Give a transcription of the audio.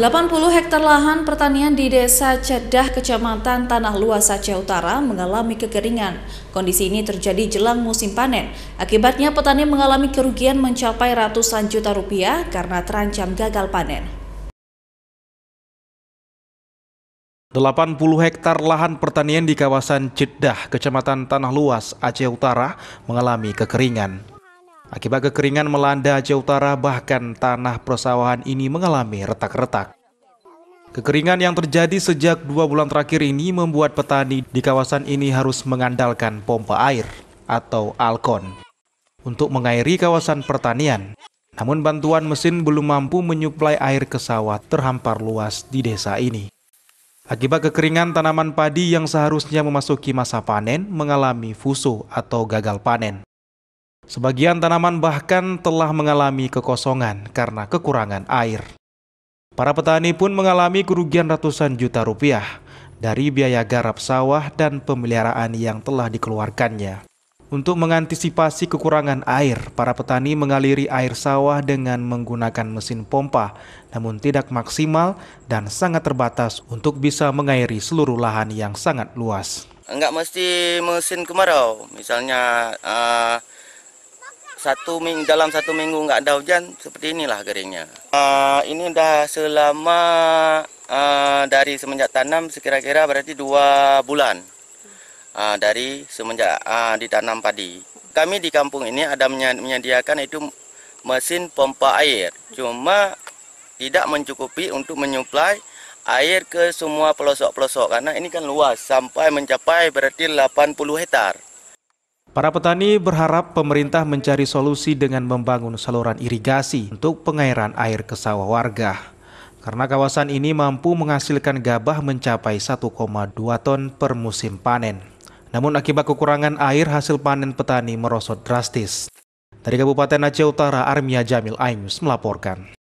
80 hektar lahan pertanian di Desa Cedah, Kecamatan Tanah Luas Aceh Utara mengalami kekeringan. Kondisi ini terjadi jelang musim panen. Akibatnya petani mengalami kerugian mencapai ratusan juta rupiah karena terancam gagal panen. 80 hektar lahan pertanian di kawasan Cedah, Kecamatan Tanah Luas, Aceh Utara mengalami kekeringan. Akibat kekeringan melanda Aceh Utara, bahkan tanah persawahan ini mengalami retak-retak. Kekeringan yang terjadi sejak dua bulan terakhir ini membuat petani di kawasan ini harus mengandalkan pompa air atau alkon untuk mengairi kawasan pertanian. Namun bantuan mesin belum mampu menyuplai air ke sawah terhampar luas di desa ini. Akibat kekeringan tanaman padi yang seharusnya memasuki masa panen mengalami fuso atau gagal panen. Sebagian tanaman bahkan telah mengalami kekosongan karena kekurangan air. Para petani pun mengalami kerugian ratusan juta rupiah dari biaya garap sawah dan pemeliharaan yang telah dikeluarkannya. Untuk mengantisipasi kekurangan air, para petani mengaliri air sawah dengan menggunakan mesin pompa, namun tidak maksimal dan sangat terbatas untuk bisa mengairi seluruh lahan yang sangat luas. Enggak mesti mesin kemarau, misalnya uh, satu minggu dalam satu minggu nggak ada hujan seperti inilah keringnya. Uh, ah, ini udah selama uh, dari semenjak tanam sekira-kira berarti dua bulan uh, dari semenjak uh, ditanam padi. Kami di kampung ini ada menyediakan itu mesin pompa air, cuma tidak mencukupi untuk menyuplai air ke semua pelosok-pelosok karena ini kan luas sampai mencapai berarti 80 hektar. Para petani berharap pemerintah mencari solusi dengan membangun saluran irigasi untuk pengairan air ke sawah warga. Karena kawasan ini mampu menghasilkan gabah mencapai 1,2 ton per musim panen. Namun akibat kekurangan air hasil panen petani merosot drastis. Dari Kabupaten Aceh Utara, Armia Jamil Aims melaporkan.